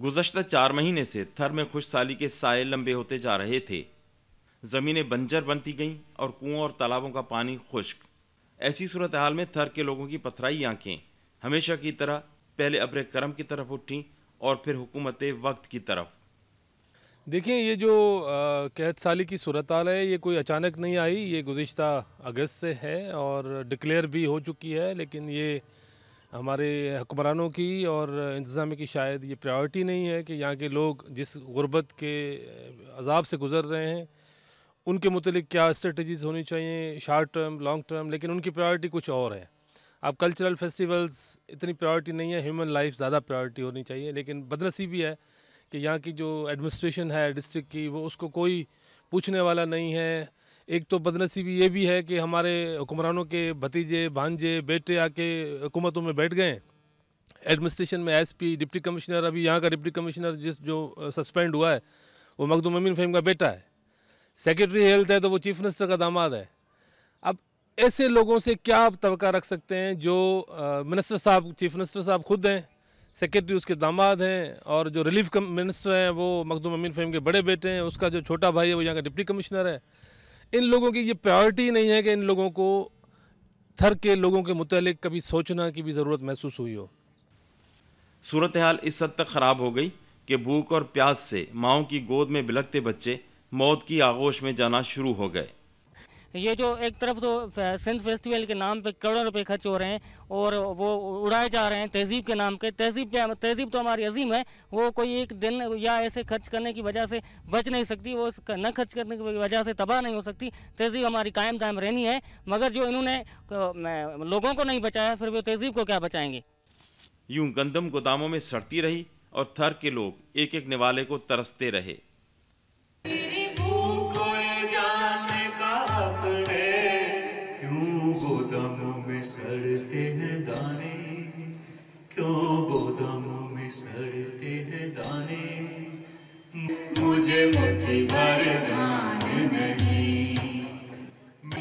गुजशत चार महीने से थर में खुशसाली के साए लंबे होते जा रहे थे ज़मीनें बंजर बनती गईं और कुओं और तालाबों का पानी खुश्क ऐसी सूरत हाल में थर के लोगों की पथराई आंखें हमेशा की तरह पहले अब्र करम की तरफ उठी और फिर हुकूमत वक्त की तरफ देखिए ये जो कैद साली की सूरत हाल है ये कोई अचानक नहीं आई ये गुज्त अगस्त से है और डिक्लेयर भी हो चुकी है लेकिन ये हमारे हुक्मरानों की और इंतज़ाम की शायद ये प्रायोरिटी नहीं है कि यहाँ के लोग जिस गुर्बत के अजाब से गुज़र रहे हैं उनके मतलब क्या स्ट्रेटजीज़ होनी चाहिए शार्ट टर्म लॉन्ग टर्म लेकिन उनकी प्रायोरिटी कुछ और है अब कल्चरल फेस्टिवल्स इतनी प्रायोरिटी नहीं है ह्यूमन लाइफ ज़्यादा प्रायोरिटी होनी चाहिए लेकिन बदनसीबी है कि यहाँ की जो एडमिनिस्ट्रेशन है डिस्ट्रिक्ट की वो उसको कोई पूछने वाला नहीं है एक तो बदनसीबी ये भी है कि हमारे हुक्मरानों के भतीजे भांजे बेटे आके हुकूमतों में बैठ गए एडमिनिस्ट्रेशन में एसपी डिप्टी कमिश्नर अभी यहाँ का डिप्टी कमिश्नर जिस जो सस्पेंड हुआ है वो मखदूम अमीन फहीम का बेटा है सेक्रेटरी हेल्थ है तो वो चीफ मिनिस्टर का दामाद है अब ऐसे लोगों से क्या आप तबका रख सकते हैं जो मिनिस्टर साहब चीफ मिनिस्टर साहब खुद हैं सेक्रेटरी उसके दामाद हैं और जो रिलीफ मिनिस्टर हैं वो मखदूम अमीन फहीम के बड़े बेटे हैं उसका जो छोटा भाई है वो यहाँ का डिप्टी कमिश्नर है इन लोगों की ये प्रायोरिटी नहीं है कि इन लोगों को थर के लोगों के मुतल कभी सोचना की भी ज़रूरत महसूस हुई हो सूरत हाल इस हद तक ख़राब हो गई कि भूख और प्यास से माओ की गोद में बिलकते बच्चे मौत की आगोश में जाना शुरू हो गए ये जो एक तरफ तो सिंध फेस्टिवल के नाम पे करोड़ों रुपए खर्च हो रहे हैं और वो उड़ाए जा रहे हैं तहजीब के नाम के तहजीब तहजीब तो हमारी अजीम है वो कोई एक दिन या ऐसे खर्च करने की वजह से बच नहीं सकती वो न खर्च करने की वजह से तबाह नहीं हो सकती तहजीब हमारी कायम दायम रहनी है मगर जो इन्होंने लोगों को नहीं बचाया फिर वो तहजीब को क्या बचाएंगे यूं गंदम गोदामों में सड़ती रही और थर के लोग एक एक निवाले को तरसते रहे गोदामों में सड़ते हैं दाने क्यों गोदामों में सड़ते हैं दाने मुझे मुट्ठी भर धान नहीं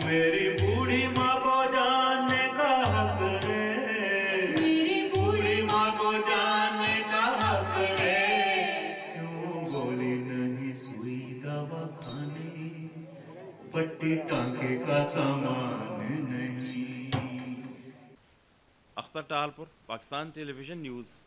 मेरी बूढ़ी माँ को जानने का हक रे मेरी बूढ़ी माँ को जानने का हक रे क्यों बोली नहीं सुई दवा खाने पट्टी टांके का सामान नहीं अख्तर टहालपुर पाकिस्तान टेलीविजन न्यूज़